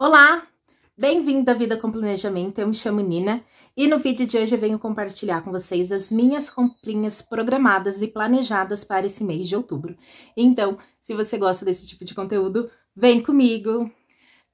Olá, bem-vindo à Vida com Planejamento, eu me chamo Nina e no vídeo de hoje eu venho compartilhar com vocês as minhas comprinhas programadas e planejadas para esse mês de outubro. Então, se você gosta desse tipo de conteúdo, vem comigo!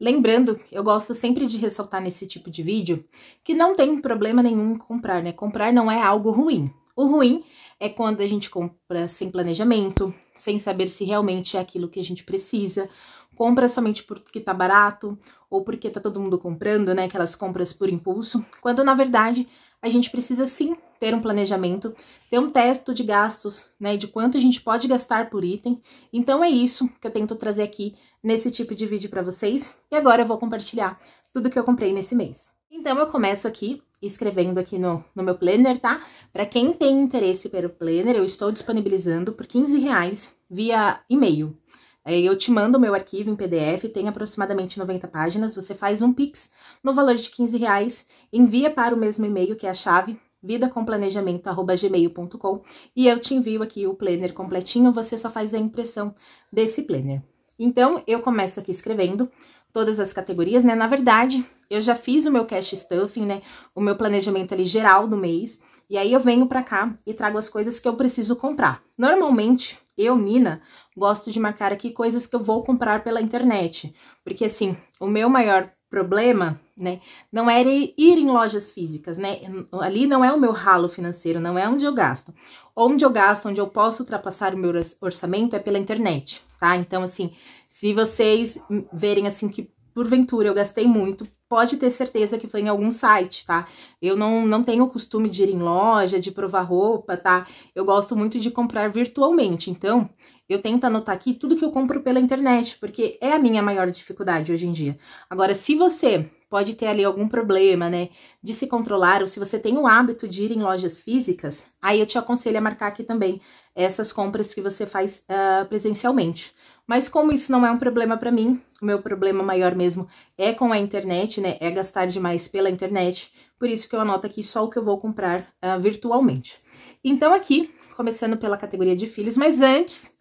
Lembrando, eu gosto sempre de ressaltar nesse tipo de vídeo que não tem problema nenhum em comprar, né? Comprar não é algo ruim. O ruim é quando a gente compra sem planejamento, sem saber se realmente é aquilo que a gente precisa, compra somente porque tá barato ou porque tá todo mundo comprando, né, aquelas compras por impulso, quando na verdade a gente precisa sim ter um planejamento, ter um teto de gastos, né, de quanto a gente pode gastar por item. Então é isso que eu tento trazer aqui nesse tipo de vídeo para vocês. E agora eu vou compartilhar tudo que eu comprei nesse mês. Então eu começo aqui escrevendo aqui no, no meu planner, tá? Para quem tem interesse pelo planner, eu estou disponibilizando por 15 reais via e-mail, é, eu te mando o meu arquivo em PDF, tem aproximadamente 90 páginas. Você faz um Pix no valor de 15 reais, envia para o mesmo e-mail que é a chave vidacomplanejamento.gmail.com e eu te envio aqui o planner completinho, você só faz a impressão desse planner. Então, eu começo aqui escrevendo todas as categorias, né? Na verdade, eu já fiz o meu cash stuffing, né? O meu planejamento ali geral do mês. E aí eu venho para cá e trago as coisas que eu preciso comprar. Normalmente, eu, Mina, gosto de marcar aqui coisas que eu vou comprar pela internet, porque assim, o meu maior problema, né, não é era ir em lojas físicas, né? Ali não é o meu ralo financeiro, não é onde eu gasto. Onde eu gasto, onde eu posso ultrapassar o meu orçamento é pela internet, tá? Então, assim, se vocês verem assim que porventura eu gastei muito pode ter certeza que foi em algum site, tá? Eu não, não tenho o costume de ir em loja, de provar roupa, tá? Eu gosto muito de comprar virtualmente, então eu tento anotar aqui tudo que eu compro pela internet, porque é a minha maior dificuldade hoje em dia. Agora, se você pode ter ali algum problema, né, de se controlar, ou se você tem o hábito de ir em lojas físicas, aí eu te aconselho a marcar aqui também essas compras que você faz uh, presencialmente. Mas como isso não é um problema para mim, o meu problema maior mesmo é com a internet, né, é gastar demais pela internet, por isso que eu anoto aqui só o que eu vou comprar uh, virtualmente. Então aqui, começando pela categoria de filhos, mas antes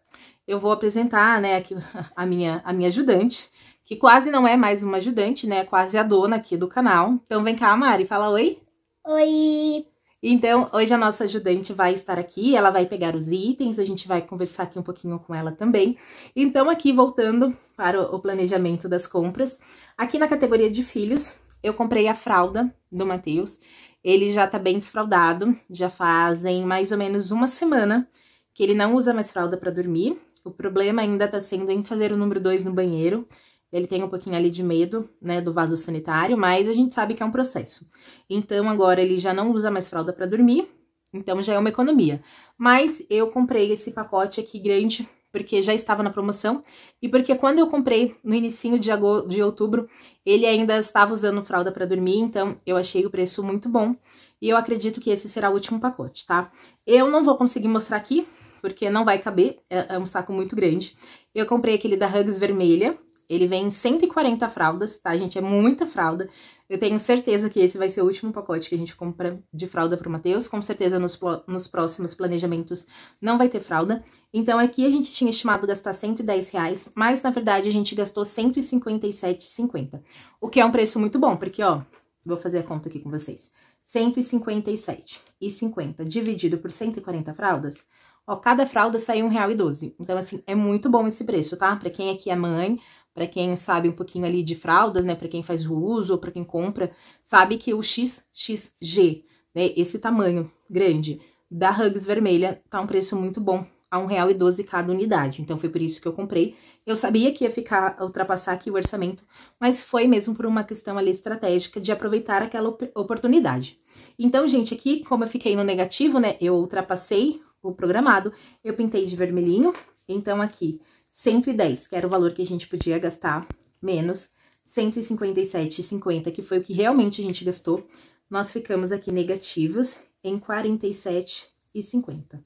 eu vou apresentar, né, aqui a minha, a minha ajudante, que quase não é mais uma ajudante, né? É quase a dona aqui do canal. Então vem cá, Mari, fala oi. Oi! Então, hoje a nossa ajudante vai estar aqui, ela vai pegar os itens, a gente vai conversar aqui um pouquinho com ela também. Então, aqui voltando para o planejamento das compras, aqui na categoria de filhos, eu comprei a fralda do Matheus. Ele já tá bem desfraldado, já fazem mais ou menos uma semana que ele não usa mais fralda para dormir. O problema ainda tá sendo em fazer o número 2 no banheiro. Ele tem um pouquinho ali de medo, né, do vaso sanitário, mas a gente sabe que é um processo. Então, agora ele já não usa mais fralda para dormir, então já é uma economia. Mas eu comprei esse pacote aqui grande porque já estava na promoção e porque quando eu comprei no início de, de outubro, ele ainda estava usando fralda para dormir, então eu achei o preço muito bom e eu acredito que esse será o último pacote, tá? Eu não vou conseguir mostrar aqui, porque não vai caber, é, é um saco muito grande. Eu comprei aquele da Hugs vermelha, ele vem em 140 fraldas, tá, gente? É muita fralda. Eu tenho certeza que esse vai ser o último pacote que a gente compra de fralda pro Matheus. Com certeza nos, nos próximos planejamentos não vai ter fralda. Então aqui a gente tinha estimado gastar 110 reais, mas na verdade a gente gastou 157,50. O que é um preço muito bom, porque ó, vou fazer a conta aqui com vocês. 157,50 dividido por 140 fraldas, ó, cada fralda sai R$1,12. Então, assim, é muito bom esse preço, tá? Pra quem aqui é mãe para quem sabe um pouquinho ali de fraldas, né, para quem faz o uso ou para quem compra, sabe que o XXG, né, esse tamanho grande da Hugs vermelha tá um preço muito bom, a R$1,12 cada unidade. Então foi por isso que eu comprei. Eu sabia que ia ficar ultrapassar aqui o orçamento, mas foi mesmo por uma questão ali estratégica de aproveitar aquela op oportunidade. Então, gente, aqui como eu fiquei no negativo, né, eu ultrapassei o programado, eu pintei de vermelhinho. Então aqui 110, que era o valor que a gente podia gastar menos 157,50, que foi o que realmente a gente gastou. Nós ficamos aqui negativos em 47,50.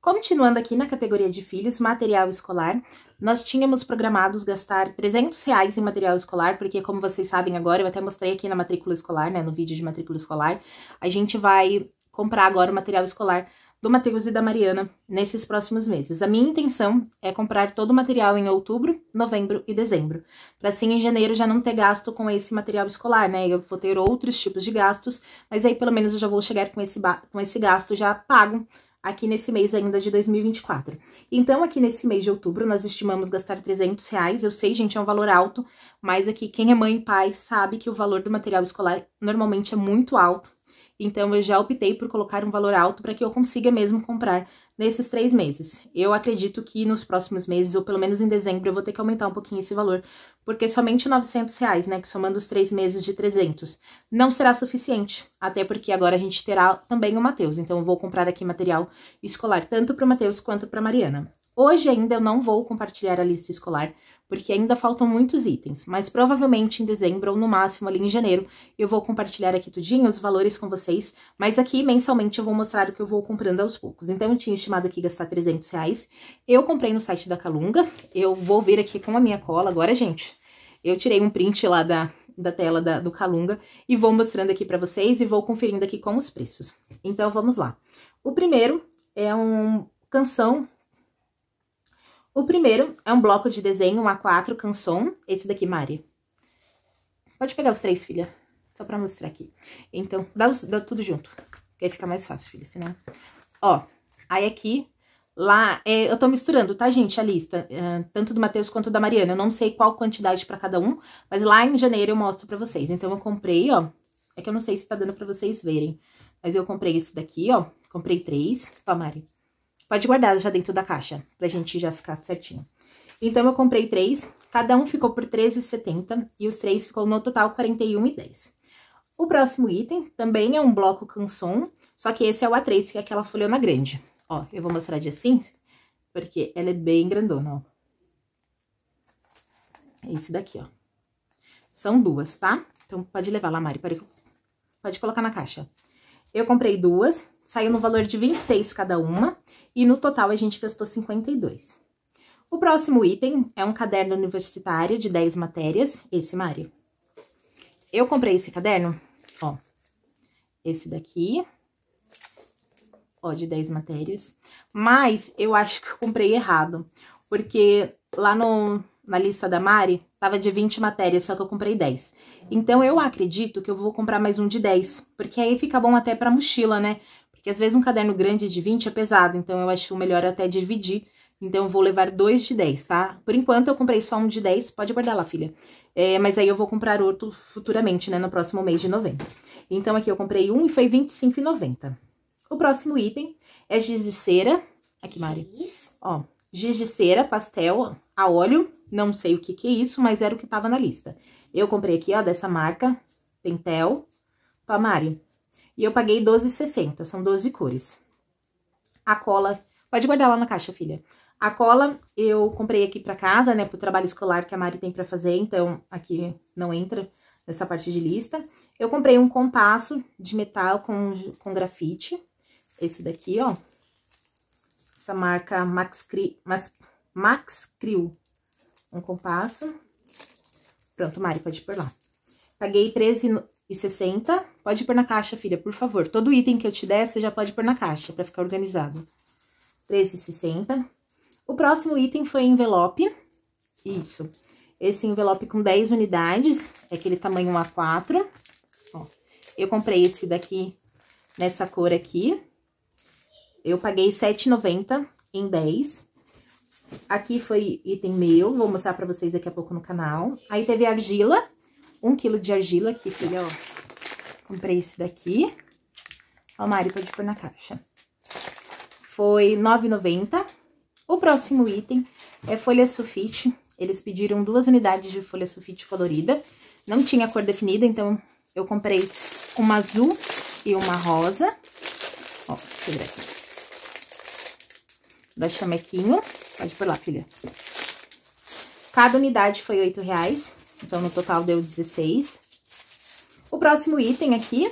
Continuando aqui na categoria de filhos, material escolar, nós tínhamos programados gastar 300 reais em material escolar, porque como vocês sabem agora, eu até mostrei aqui na matrícula escolar, né, no vídeo de matrícula escolar, a gente vai comprar agora o material escolar do Matheus e da Mariana nesses próximos meses. A minha intenção é comprar todo o material em outubro, novembro e dezembro, para assim em janeiro já não ter gasto com esse material escolar, né? Eu vou ter outros tipos de gastos, mas aí pelo menos eu já vou chegar com esse, com esse gasto já pago aqui nesse mês ainda de 2024. Então, aqui nesse mês de outubro, nós estimamos gastar 300 reais. Eu sei, gente, é um valor alto, mas aqui quem é mãe e pai sabe que o valor do material escolar normalmente é muito alto. Então, eu já optei por colocar um valor alto para que eu consiga mesmo comprar nesses três meses. Eu acredito que nos próximos meses, ou pelo menos em dezembro, eu vou ter que aumentar um pouquinho esse valor, porque somente 900 reais, né, que somando os três meses de 300, não será suficiente, até porque agora a gente terá também o Matheus, então eu vou comprar aqui material escolar, tanto para o Matheus quanto para Mariana. Hoje ainda eu não vou compartilhar a lista escolar, porque ainda faltam muitos itens, mas provavelmente em dezembro ou no máximo ali em janeiro eu vou compartilhar aqui tudinho os valores com vocês, mas aqui mensalmente eu vou mostrar o que eu vou comprando aos poucos. Então eu tinha estimado aqui gastar 300 reais, eu comprei no site da Calunga, eu vou vir aqui com a minha cola agora, gente. Eu tirei um print lá da, da tela da, do Calunga e vou mostrando aqui para vocês e vou conferindo aqui com os preços. Então, vamos lá. O primeiro é um canção o primeiro é um bloco de desenho um A4 canção, esse daqui, Mari. Pode pegar os três, filha, só pra mostrar aqui. Então, dá, os, dá tudo junto, que aí fica mais fácil, filha, senão... Ó, aí aqui, lá, é, eu tô misturando, tá, gente, a lista, tanto do Matheus quanto da Mariana. Eu não sei qual quantidade pra cada um, mas lá em janeiro eu mostro pra vocês. Então, eu comprei, ó, é que eu não sei se tá dando pra vocês verem, mas eu comprei esse daqui, ó, comprei três, ó, Mari. Pode guardar já dentro da caixa, pra gente já ficar certinho. Então, eu comprei três, cada um ficou por R$13,70 e os três ficou no total R$41,10. O próximo item também é um bloco canson, só que esse é o A3, que é aquela folhona grande. Ó, eu vou mostrar de assim, porque ela é bem grandona, ó. É esse daqui, ó. São duas, tá? Então, pode levar lá, Mari, pode, pode colocar na caixa. Eu comprei duas, Saiu no valor de 26 cada uma e no total a gente gastou 52. O próximo item é um caderno universitário de 10 matérias, esse, Mari. Eu comprei esse caderno, ó, esse daqui, ó, de 10 matérias, mas eu acho que eu comprei errado, porque lá no, na lista da Mari, tava de 20 matérias, só que eu comprei 10. Então, eu acredito que eu vou comprar mais um de 10, porque aí fica bom até pra mochila, né? Porque às vezes um caderno grande de 20 é pesado, então eu acho melhor até dividir. Então, eu vou levar dois de 10, tá? Por enquanto, eu comprei só um de 10, pode guardar lá, filha. É, mas aí eu vou comprar outro futuramente, né, no próximo mês de novembro. Então, aqui eu comprei um e foi R$25,90. O próximo item é giz de cera. Aqui, Mari. Giz. Ó, giz de cera, pastel a óleo. Não sei o que que é isso, mas era o que tava na lista. Eu comprei aqui, ó, dessa marca, Pentel. Tá, Mari? E eu paguei 12,60, são 12 cores. A cola, pode guardar lá na caixa, filha. A cola eu comprei aqui pra casa, né, pro trabalho escolar que a Mari tem pra fazer, então aqui não entra nessa parte de lista. Eu comprei um compasso de metal com, com grafite, esse daqui, ó. Essa marca Max, Cri, Max, Max Crew. Um compasso. Pronto, Mari, pode pôr lá. Paguei 13, 60. Pode pôr na caixa, filha, por favor. Todo item que eu te der, você já pode pôr na caixa, pra ficar organizado. 13,60. O próximo item foi envelope. Isso. Esse envelope com 10 unidades, é aquele tamanho A4. Ó, eu comprei esse daqui, nessa cor aqui. Eu paguei R$7,90 em 10. Aqui foi item meu, vou mostrar pra vocês daqui a pouco no canal. Aí teve argila, um quilo de argila aqui, filha, ó. Comprei esse daqui. Ó, Mari, pode pôr na caixa. Foi 9,90. O próximo item é folha sulfite. Eles pediram duas unidades de folha sulfite colorida. Não tinha cor definida, então eu comprei uma azul e uma rosa. Ó, deixa eu ver aqui. Da chamequinho. Pode pôr lá, filha. Cada unidade foi 8,00. Então, no total deu 16. O próximo item aqui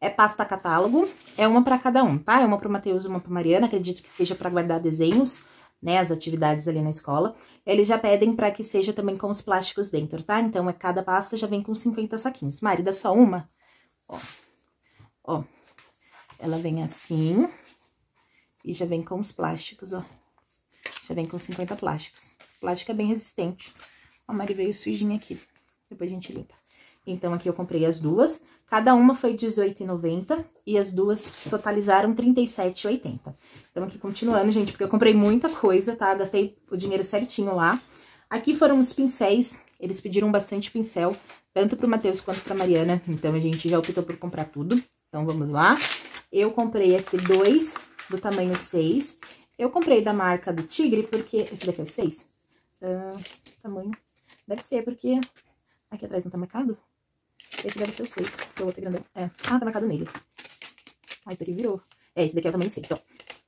é pasta catálogo. É uma para cada um, tá? É uma pro Matheus, uma pro Mariana. Acredito que seja para guardar desenhos, né? As atividades ali na escola. Eles já pedem para que seja também com os plásticos dentro, tá? Então, é cada pasta já vem com 50 saquinhos. Mari, dá só uma? Ó. Ó. Ela vem assim. E já vem com os plásticos, ó. Já vem com 50 plásticos. O plástico é bem resistente. A Mari veio sujinha aqui. Depois a gente limpa. Então, aqui eu comprei as duas. Cada uma foi R$18,90 e as duas totalizaram R$37,80. Então, aqui continuando, gente, porque eu comprei muita coisa, tá? Gastei o dinheiro certinho lá. Aqui foram os pincéis. Eles pediram bastante pincel, tanto pro Matheus quanto pra Mariana. Então, a gente já optou por comprar tudo. Então, vamos lá. Eu comprei aqui dois do tamanho 6. Eu comprei da marca do Tigre, porque... Esse daqui é o 6? Uh, tamanho Deve ser, porque aqui atrás não tá marcado. Esse deve ser o 6, que eu vou ter grandão. É. Ah, tá marcado nele. Ah, esse daqui virou. É, esse daqui é o tamanho 6, ó.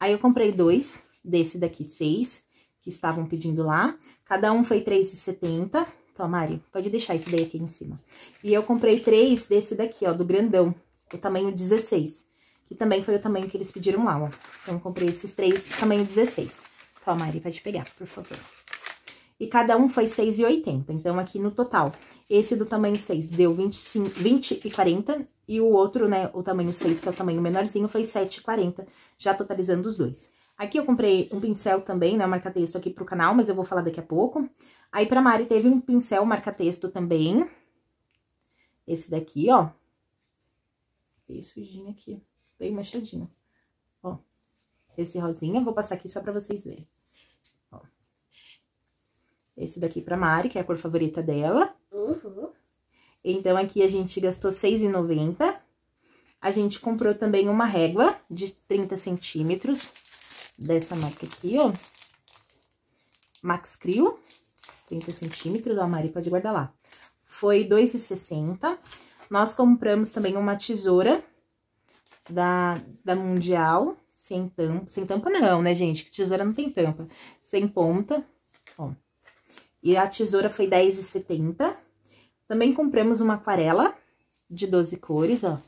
Aí eu comprei dois desse daqui, 6, que estavam pedindo lá. Cada um foi 3,70. Então, Mari, pode deixar esse daí aqui em cima. E eu comprei três desse daqui, ó, do grandão. O tamanho 16. Que também foi o tamanho que eles pediram lá, ó. Então, eu comprei esses três do tamanho 16. Então, Mari, pode pegar, por favor e cada um foi 6,80. Então, aqui no total, esse do tamanho 6 deu 25, e e o outro, né, o tamanho 6, que é o tamanho menorzinho, foi 7,40, já totalizando os dois. Aqui eu comprei um pincel também, né, marca-texto aqui pro canal, mas eu vou falar daqui a pouco. Aí, pra Mari, teve um pincel marca-texto também, esse daqui, ó. Bem sujinho aqui, bem machadinho, ó. Esse rosinha, vou passar aqui só pra vocês verem. Esse daqui pra Mari, que é a cor favorita dela. Uhum. Então, aqui a gente gastou R$6,90. A gente comprou também uma régua de 30 centímetros, dessa marca aqui, ó. Max Crio, 30 centímetros, ó, a Mari pode guardar lá. Foi R$2,60. Nós compramos também uma tesoura da, da Mundial, sem tampa, sem tampa não, né, gente? Que tesoura não tem tampa. Sem ponta, e a tesoura foi R$10,70. Também compramos uma aquarela de 12 cores, ó.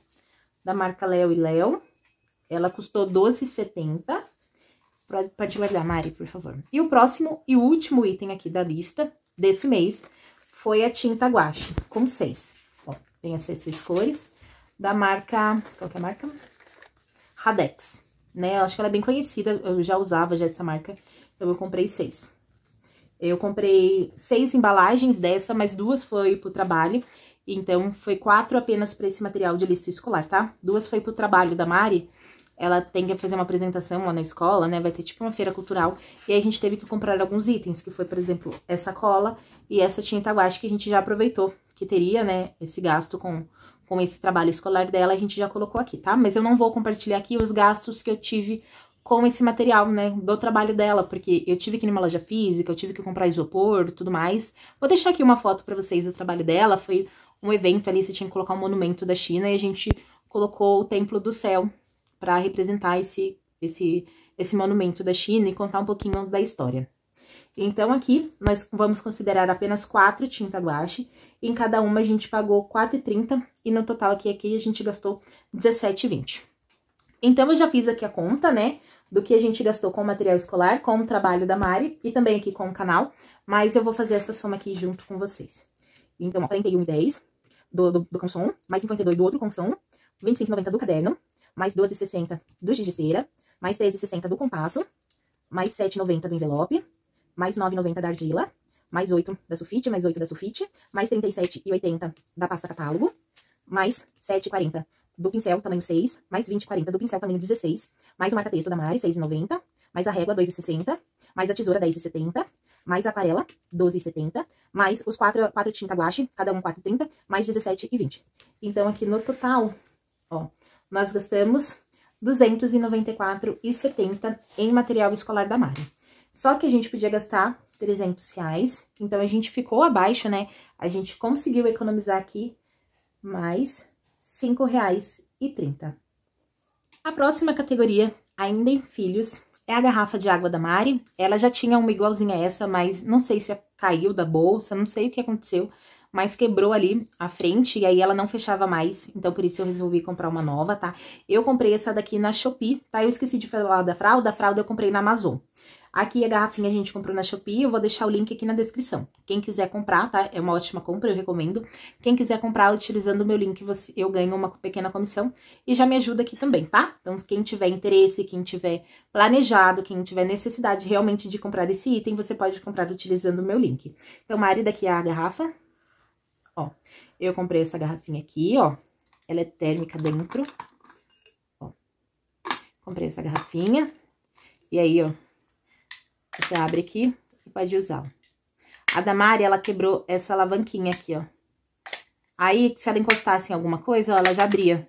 Da marca Léo e Léo. Ela custou R$12,70. Pode guardar, Mari, por favor. E o próximo e último item aqui da lista desse mês foi a tinta guache, com seis. Ó, tem essas seis cores da marca... Qual que é a marca? Radex, né? Eu acho que ela é bem conhecida, eu já usava já essa marca, então eu comprei seis. Eu comprei seis embalagens dessa, mas duas foi pro trabalho. Então, foi quatro apenas para esse material de lista escolar, tá? Duas foi pro trabalho da Mari. Ela tem que fazer uma apresentação lá na escola, né? Vai ter tipo uma feira cultural. E aí a gente teve que comprar alguns itens, que foi, por exemplo, essa cola e essa tinta guache que a gente já aproveitou, que teria, né, esse gasto com, com esse trabalho escolar dela, a gente já colocou aqui, tá? Mas eu não vou compartilhar aqui os gastos que eu tive com esse material, né, do trabalho dela, porque eu tive que ir numa loja física, eu tive que comprar isopor, tudo mais. Vou deixar aqui uma foto para vocês do trabalho dela, foi um evento ali, você tinha que colocar um monumento da China e a gente colocou o Templo do Céu para representar esse esse esse monumento da China e contar um pouquinho da história. Então aqui nós vamos considerar apenas quatro tinta guache, em cada uma a gente pagou 4,30 e no total aqui aqui a gente gastou 17,20. Então eu já fiz aqui a conta, né? do que a gente gastou com o material escolar, com o trabalho da Mari e também aqui com o canal, mas eu vou fazer essa soma aqui junto com vocês. Então, 41,10 do, do, do mais 52 do outro consumo, 25,90 do caderno, mais 12,60 do giz de cera, mais 13,60 do compasso, mais 7,90 do envelope, mais 9,90 da argila, mais 8 da sulfite, mais 8 da sulfite, mais 37,80 da pasta catálogo, mais 7,40 do pincel tamanho 6, mais 20,40 do pincel tamanho 16, mais o marca-texto da Mari, 6,90, mais a régua, 2,60, mais a tesoura, 10,70, mais a aquarela, 12,70, mais os quatro, quatro tinta guache, cada um 4,30, mais 17,20. Então, aqui no total, ó, nós gastamos 294,70 em material escolar da Mari. Só que a gente podia gastar 300 reais, então a gente ficou abaixo, né? A gente conseguiu economizar aqui mais R$ 5,30. A próxima categoria, ainda em filhos, é a garrafa de água da Mari. Ela já tinha uma igualzinha a essa, mas não sei se caiu da bolsa, não sei o que aconteceu, mas quebrou ali a frente e aí ela não fechava mais, então por isso eu resolvi comprar uma nova, tá? Eu comprei essa daqui na Shopee, tá? Eu esqueci de falar da fralda, a fralda eu comprei na Amazon. Aqui a garrafinha a gente comprou na Shopee, eu vou deixar o link aqui na descrição. Quem quiser comprar, tá? É uma ótima compra, eu recomendo. Quem quiser comprar utilizando o meu link, eu ganho uma pequena comissão e já me ajuda aqui também, tá? Então, quem tiver interesse, quem tiver planejado, quem tiver necessidade realmente de comprar esse item, você pode comprar utilizando o meu link. Então, Mari, daqui é a garrafa. Ó, eu comprei essa garrafinha aqui, ó. Ela é térmica dentro. Ó. Comprei essa garrafinha. E aí, ó, você abre aqui e pode usar. A Mari, ela quebrou essa alavanquinha aqui, ó. Aí, se ela encostasse em alguma coisa, ó, ela já abria.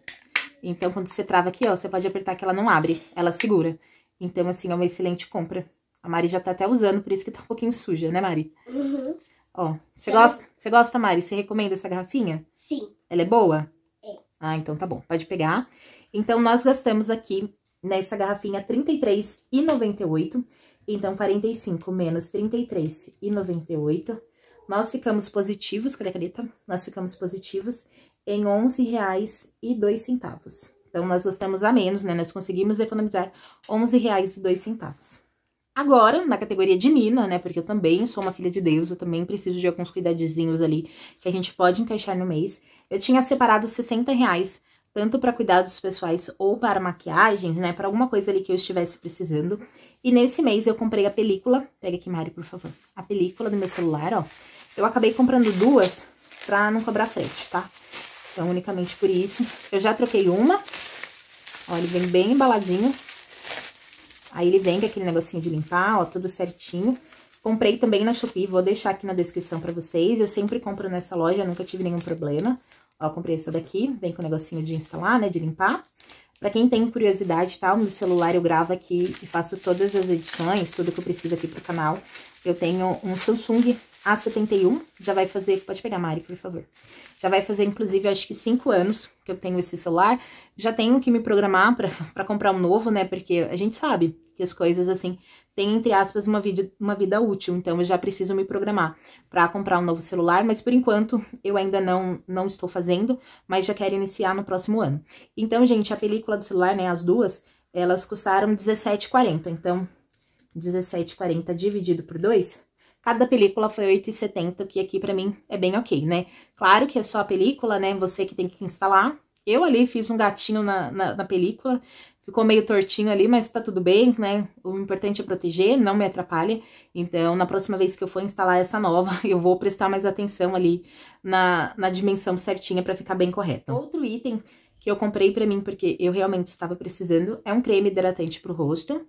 Então, quando você trava aqui, ó, você pode apertar que ela não abre, ela segura. Então, assim, é uma excelente compra. A Mari já tá até usando, por isso que tá um pouquinho suja, né, Mari? Uhum. Ó, você gosta, você gosta, Mari? Você recomenda essa garrafinha? Sim. Ela é boa? É. Ah, então tá bom, pode pegar. Então, nós gastamos aqui nessa garrafinha R$ 33,98. Então, 45 menos 33 e 98. Nós ficamos positivos, Crecareta, nós ficamos positivos em R$ centavos Então, nós gastamos a menos, né? Nós conseguimos economizar R$ centavos Agora, na categoria de Nina, né? Porque eu também sou uma filha de Deus, eu também preciso de alguns cuidadizinhos ali que a gente pode encaixar no mês. Eu tinha separado 60 reais, tanto para cuidados pessoais ou para maquiagens, né? Para alguma coisa ali que eu estivesse precisando. E nesse mês eu comprei a película, pega aqui, Mari, por favor, a película do meu celular, ó. Eu acabei comprando duas pra não cobrar frete, tá? Então, unicamente por isso. Eu já troquei uma, ó, ele vem bem embaladinho. Aí ele vem com aquele negocinho de limpar, ó, tudo certinho. Comprei também na Shopee, vou deixar aqui na descrição pra vocês. Eu sempre compro nessa loja, nunca tive nenhum problema. Ó, comprei essa daqui, vem com o negocinho de instalar, né, de limpar. Para quem tem curiosidade, tá? O meu celular eu gravo aqui e faço todas as edições, tudo que eu preciso aqui pro canal. Eu tenho um Samsung A71, já vai fazer... Pode pegar, Mari, por favor. Já vai fazer, inclusive, acho que 5 anos que eu tenho esse celular. Já tenho que me programar para comprar um novo, né? Porque a gente sabe que as coisas, assim, tem, entre aspas, uma vida, uma vida útil. Então, eu já preciso me programar para comprar um novo celular, mas por enquanto eu ainda não, não estou fazendo, mas já quero iniciar no próximo ano. Então, gente, a película do celular, né, as duas, elas custaram R$17,40. Então, R$17,40 dividido por dois Cada película foi 8,70, que aqui para mim é bem ok, né? Claro que é só a película, né? Você que tem que instalar. Eu ali fiz um gatinho na, na, na película, ficou meio tortinho ali, mas tá tudo bem, né? O importante é proteger, não me atrapalhe. Então, na próxima vez que eu for instalar essa nova, eu vou prestar mais atenção ali na, na dimensão certinha para ficar bem correta. Outro item que eu comprei para mim, porque eu realmente estava precisando, é um creme hidratante pro rosto.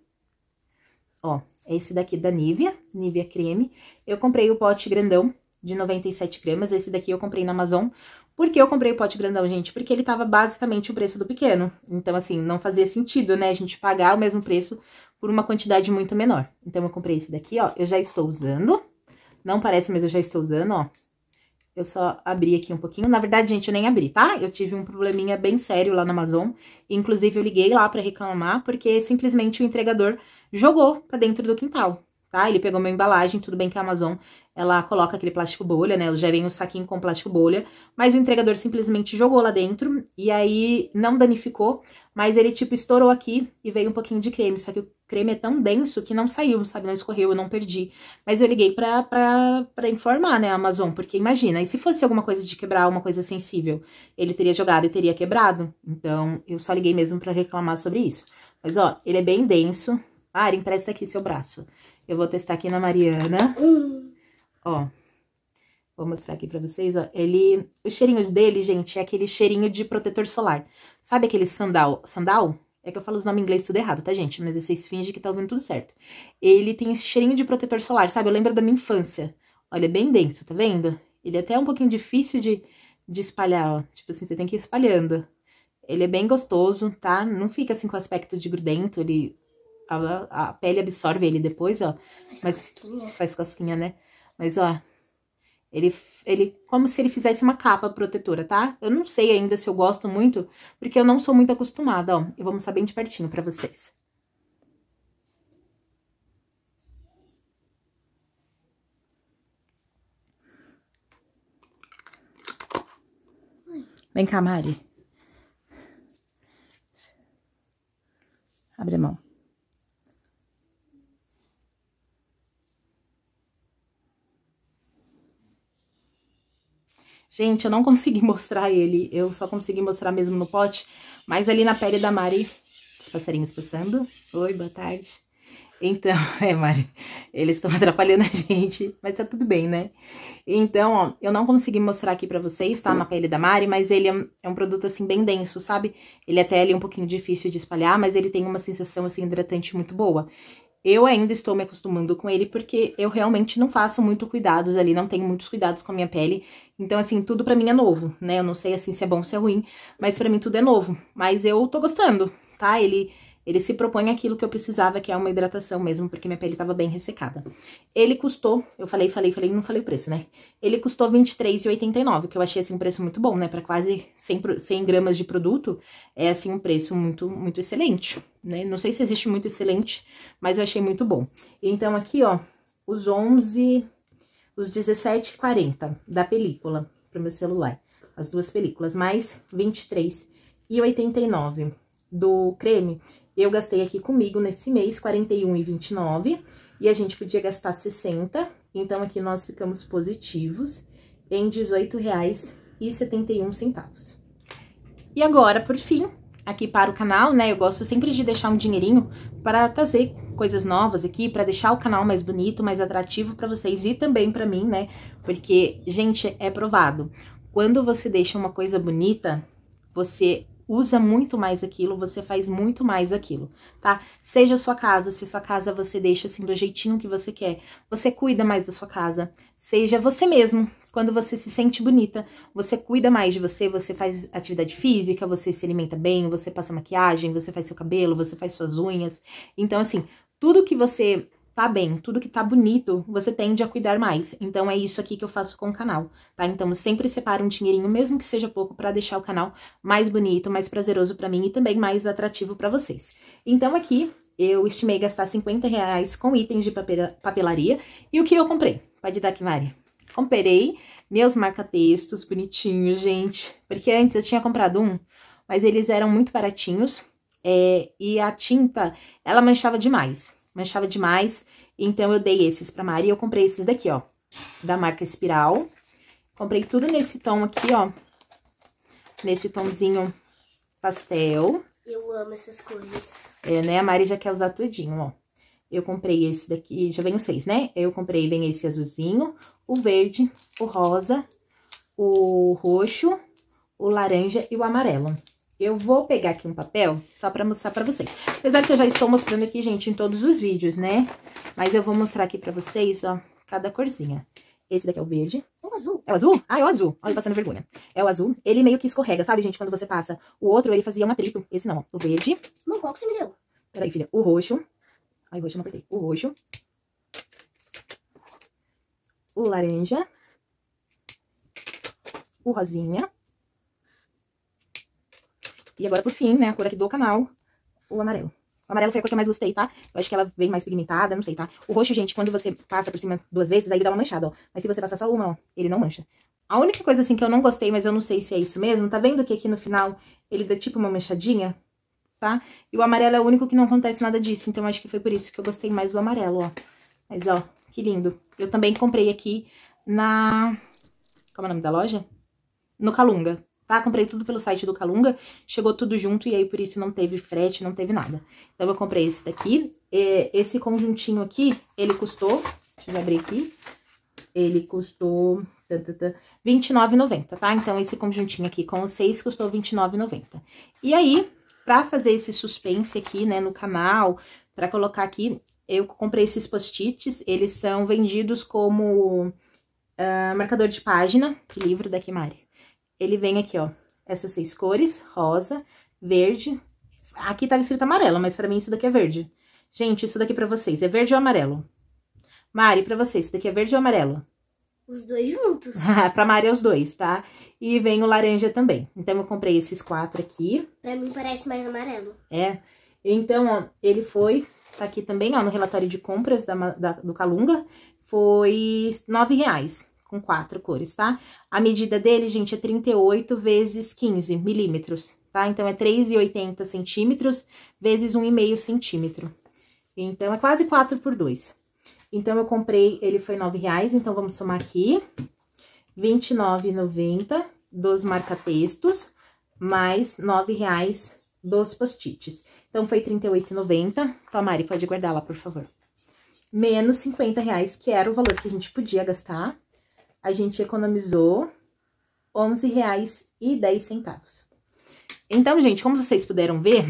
Ó, é esse daqui da Nivea, Nivea Creme. Eu comprei o pote grandão de 97 gramas, esse daqui eu comprei na Amazon. Por que eu comprei o pote grandão, gente? Porque ele tava basicamente o preço do pequeno. Então, assim, não fazia sentido, né, a gente pagar o mesmo preço por uma quantidade muito menor. Então, eu comprei esse daqui, ó, eu já estou usando. Não parece, mas eu já estou usando, ó. Eu só abri aqui um pouquinho. Na verdade, gente, eu nem abri, tá? Eu tive um probleminha bem sério lá na Amazon. Inclusive, eu liguei lá para reclamar, porque simplesmente o entregador jogou pra dentro do quintal tá? Ele pegou uma embalagem, tudo bem que a Amazon ela coloca aquele plástico bolha, né? Já vem um saquinho com plástico bolha, mas o entregador simplesmente jogou lá dentro e aí não danificou, mas ele tipo estourou aqui e veio um pouquinho de creme, só que o creme é tão denso que não saiu, sabe? Não escorreu, eu não perdi. Mas eu liguei pra, pra, pra informar, né, a Amazon, porque imagina, e se fosse alguma coisa de quebrar, uma coisa sensível, ele teria jogado e teria quebrado. Então, eu só liguei mesmo para reclamar sobre isso. Mas ó, ele é bem denso. Ah, empresta aqui seu braço. Eu vou testar aqui na Mariana. Uhum. Ó. Vou mostrar aqui pra vocês, ó. Ele... O cheirinho dele, gente, é aquele cheirinho de protetor solar. Sabe aquele sandal? Sandal? É que eu falo os nomes em inglês tudo errado, tá, gente? Mas vocês fingem que tá ouvindo tudo certo. Ele tem esse cheirinho de protetor solar, sabe? Eu lembro da minha infância. Olha, é bem denso, tá vendo? Ele é até é um pouquinho difícil de, de espalhar, ó. Tipo assim, você tem que ir espalhando. Ele é bem gostoso, tá? Não fica assim com aspecto de grudento, ele a, a pele absorve ele depois, ó. Faz mas, cosquinha. Faz cosquinha, né? Mas, ó, ele, ele, como se ele fizesse uma capa protetora, tá? Eu não sei ainda se eu gosto muito, porque eu não sou muito acostumada, ó. Eu vou mostrar bem de pertinho pra vocês. Vem cá, Mari. Abre a mão. Gente, eu não consegui mostrar ele, eu só consegui mostrar mesmo no pote, mas ali na pele da Mari... Os passarinhos passando. Oi, boa tarde. Então, é, Mari, eles estão atrapalhando a gente, mas tá tudo bem, né? Então, ó, eu não consegui mostrar aqui pra vocês, tá? Na pele da Mari, mas ele é um, é um produto, assim, bem denso, sabe? Ele é até ali é um pouquinho difícil de espalhar, mas ele tem uma sensação, assim, hidratante muito boa eu ainda estou me acostumando com ele porque eu realmente não faço muito cuidados ali, não tenho muitos cuidados com a minha pele. Então, assim, tudo para mim é novo, né? Eu não sei assim se é bom ou se é ruim, mas para mim tudo é novo. Mas eu tô gostando, tá? Ele ele se propõe aquilo que eu precisava, que é uma hidratação mesmo, porque minha pele estava bem ressecada. Ele custou, eu falei, falei, falei, não falei o preço, né? Ele custou R$23,89, que eu achei, assim, um preço muito bom, né? Para quase 100, 100 gramas de produto, é, assim, um preço muito, muito excelente, né? Não sei se existe muito excelente, mas eu achei muito bom. Então, aqui, ó, os 11, os 17,40 da película pro meu celular. As duas películas, mais R$23,89 do creme, eu gastei aqui comigo nesse mês 41,29 e a gente podia gastar 60, então aqui nós ficamos positivos em R$ 18,71. E agora, por fim, aqui para o canal, né? Eu gosto sempre de deixar um dinheirinho para trazer coisas novas aqui, para deixar o canal mais bonito, mais atrativo para vocês e também para mim, né? Porque, gente, é provado. Quando você deixa uma coisa bonita, você usa muito mais aquilo, você faz muito mais aquilo, tá? Seja a sua casa, se sua casa você deixa assim do jeitinho que você quer, você cuida mais da sua casa. Seja você mesmo, quando você se sente bonita, você cuida mais de você, você faz atividade física, você se alimenta bem, você passa maquiagem, você faz seu cabelo, você faz suas unhas. Então, assim, tudo que você tá bem, tudo que tá bonito, você tende a cuidar mais. Então é isso aqui que eu faço com o canal, tá? Então sempre separo um dinheirinho, mesmo que seja pouco, para deixar o canal mais bonito, mais prazeroso para mim e também mais atrativo para vocês. Então aqui eu estimei gastar 50 reais com itens de papelaria e o que eu comprei? Pode dar aqui, Mari. Comprei meus marca-textos bonitinhos, gente, porque antes eu tinha comprado um, mas eles eram muito baratinhos é, e a tinta, ela manchava demais manchava demais, então eu dei esses pra Mari eu comprei esses daqui, ó, da marca Espiral. Comprei tudo nesse tom aqui, ó, nesse tomzinho pastel. Eu amo essas cores. É, né? A Mari já quer usar tudinho, ó. Eu comprei esse daqui, já vem os seis, né? Eu comprei, vem esse azulzinho, o verde, o rosa, o roxo, o laranja e o amarelo. Eu vou pegar aqui um papel só pra mostrar pra vocês. Apesar que eu já estou mostrando aqui, gente, em todos os vídeos, né? Mas eu vou mostrar aqui pra vocês, ó, cada corzinha. Esse daqui é o verde. É o azul. É o azul? Ah, é o azul. Olha, passando vergonha. É o azul. Ele meio que escorrega, sabe, gente? Quando você passa. O outro, ele fazia um atrito. Esse não, ó. O verde. Mãe, qual que você me deu? Peraí, filha. O roxo. Ai, o roxo eu não apertei. O roxo. O laranja. O rosinha. E agora, por fim, né, a cor aqui do canal, o amarelo. O amarelo foi a cor que eu mais gostei, tá? Eu acho que ela vem mais pigmentada, não sei, tá? O roxo, gente, quando você passa por cima duas vezes, aí ele dá uma manchada, ó. Mas se você passar só uma, ó, ele não mancha. A única coisa, assim, que eu não gostei, mas eu não sei se é isso mesmo, tá vendo que aqui no final ele dá tipo uma manchadinha, tá? E o amarelo é o único que não acontece nada disso, então acho que foi por isso que eu gostei mais do amarelo, ó. Mas, ó, que lindo. Eu também comprei aqui na... Como é o nome da loja? No Calunga tá? Comprei tudo pelo site do Calunga, chegou tudo junto e aí por isso não teve frete, não teve nada. Então eu comprei esse daqui, é, esse conjuntinho aqui, ele custou, deixa eu abrir aqui, ele custou R$29,90, tá? Então esse conjuntinho aqui com os seis custou R$29,90. E aí, pra fazer esse suspense aqui, né, no canal, pra colocar aqui, eu comprei esses post-its, eles são vendidos como uh, marcador de página de livro da Kimari ele vem aqui, ó, essas seis cores, rosa, verde, aqui tava tá escrito amarelo, mas pra mim isso daqui é verde. Gente, isso daqui pra vocês é verde ou amarelo? Mari, pra vocês, isso daqui é verde ou amarelo? Os dois juntos. pra Mari é os dois, tá? E vem o laranja também. Então, eu comprei esses quatro aqui. Pra mim parece mais amarelo. É. Então, ó, ele foi, tá aqui também, ó, no relatório de compras da, da do Calunga, foi nove reais com quatro cores, tá? A medida dele, gente, é 38 vezes 15 milímetros, tá? Então, é 3,80 centímetros vezes 1,5 centímetro. Então, é quase 4 por 2. Então, eu comprei, ele foi 9 reais, então, vamos somar aqui. 29,90 dos marca-textos, mais 9 reais dos post-its. Então, foi 38,90. Então, Mari, pode guardar lá, por favor. Menos 50 reais, que era o valor que a gente podia gastar a gente economizou R$ 11,10. Então, gente, como vocês puderam ver,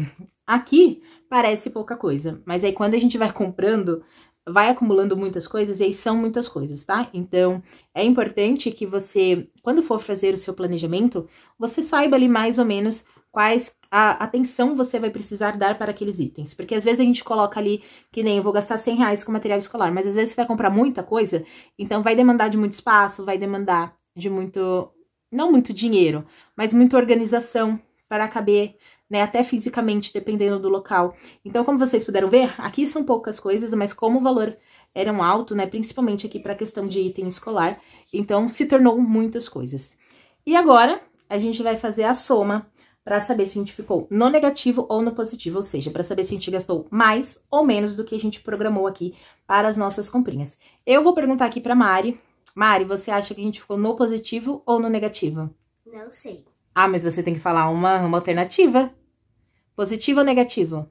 aqui parece pouca coisa, mas aí quando a gente vai comprando, vai acumulando muitas coisas e aí são muitas coisas, tá? Então, é importante que você, quando for fazer o seu planejamento, você saiba ali mais ou menos quais a atenção você vai precisar dar para aqueles itens. Porque às vezes a gente coloca ali, que nem eu vou gastar 100 reais com material escolar, mas às vezes você vai comprar muita coisa, então vai demandar de muito espaço, vai demandar de muito, não muito dinheiro, mas muita organização para caber, né, até fisicamente, dependendo do local. Então, como vocês puderam ver, aqui são poucas coisas, mas como o valor era um alto, né, principalmente aqui para a questão de item escolar, então se tornou muitas coisas. E agora, a gente vai fazer a soma para saber se a gente ficou no negativo ou no positivo, ou seja, para saber se a gente gastou mais ou menos do que a gente programou aqui para as nossas comprinhas. Eu vou perguntar aqui para Mari. Mari, você acha que a gente ficou no positivo ou no negativo? Não sei. Ah, mas você tem que falar uma, uma alternativa. Positivo ou negativo?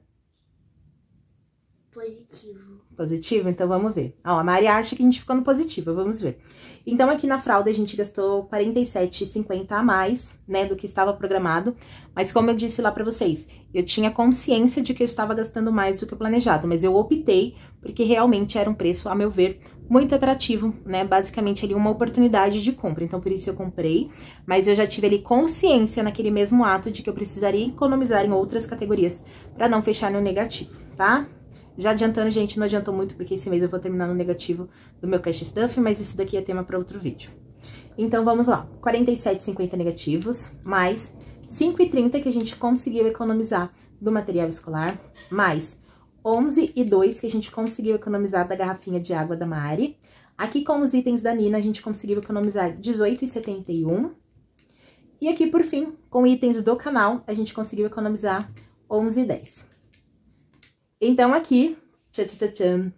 Positivo. Positivo? Então vamos ver. Ó, a Mari acha que a gente ficou no positivo, vamos ver. Então, aqui na fralda, a gente gastou R$ 47,50 a mais, né, do que estava programado. Mas como eu disse lá pra vocês, eu tinha consciência de que eu estava gastando mais do que planejado, mas eu optei porque realmente era um preço, a meu ver, muito atrativo, né? Basicamente ali uma oportunidade de compra. Então por isso eu comprei, mas eu já tive ali consciência naquele mesmo ato de que eu precisaria economizar em outras categorias para não fechar no negativo, tá? Já adiantando, gente, não adiantou muito, porque esse mês eu vou terminar no negativo do meu cash stuff, mas isso daqui é tema para outro vídeo. Então, vamos lá. 47,50 negativos, mais 5,30 que a gente conseguiu economizar do material escolar, mais 11,2 que a gente conseguiu economizar da garrafinha de água da Mari. Aqui com os itens da Nina, a gente conseguiu economizar 18,71. E aqui, por fim, com itens do canal, a gente conseguiu economizar 11,10. Então, aqui, tchan, tchan, tchan,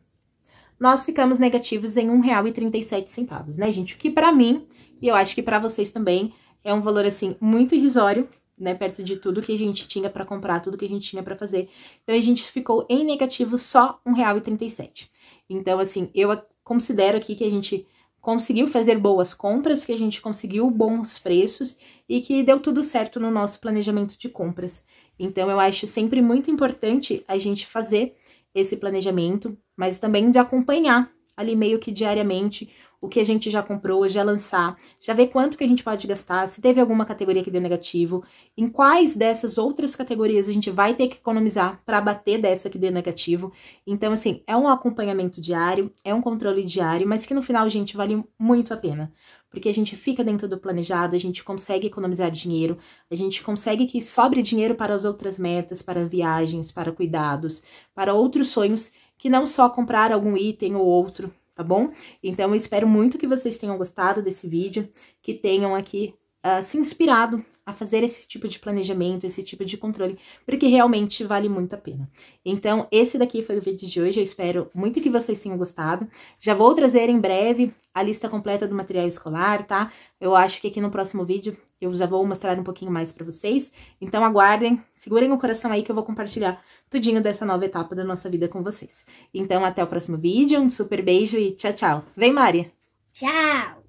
nós ficamos negativos em R$1,37, né, gente? O que para mim, e eu acho que para vocês também, é um valor, assim, muito irrisório, né, perto de tudo que a gente tinha para comprar, tudo que a gente tinha para fazer. Então a gente ficou em negativo só R$1,37. Então assim, eu considero aqui que a gente conseguiu fazer boas compras, que a gente conseguiu bons preços e que deu tudo certo no nosso planejamento de compras. Então, eu acho sempre muito importante a gente fazer esse planejamento, mas também de acompanhar ali meio que diariamente o que a gente já comprou, já lançar, já ver quanto que a gente pode gastar, se teve alguma categoria que deu negativo, em quais dessas outras categorias a gente vai ter que economizar para bater dessa que deu negativo. Então, assim, é um acompanhamento diário, é um controle diário, mas que no final, gente, vale muito a pena porque a gente fica dentro do planejado, a gente consegue economizar dinheiro, a gente consegue que sobre dinheiro para as outras metas, para viagens, para cuidados, para outros sonhos, que não só comprar algum item ou outro, tá bom? Então, eu espero muito que vocês tenham gostado desse vídeo, que tenham aqui uh, se inspirado a fazer esse tipo de planejamento, esse tipo de controle, porque realmente vale muito a pena. Então, esse daqui foi o vídeo de hoje, eu espero muito que vocês tenham gostado. Já vou trazer em breve a lista completa do material escolar, tá? Eu acho que aqui no próximo vídeo eu já vou mostrar um pouquinho mais para vocês. Então, aguardem, segurem o coração aí que eu vou compartilhar tudinho dessa nova etapa da nossa vida com vocês. Então, até o próximo vídeo, um super beijo e tchau, tchau. Vem, Mari! Tchau!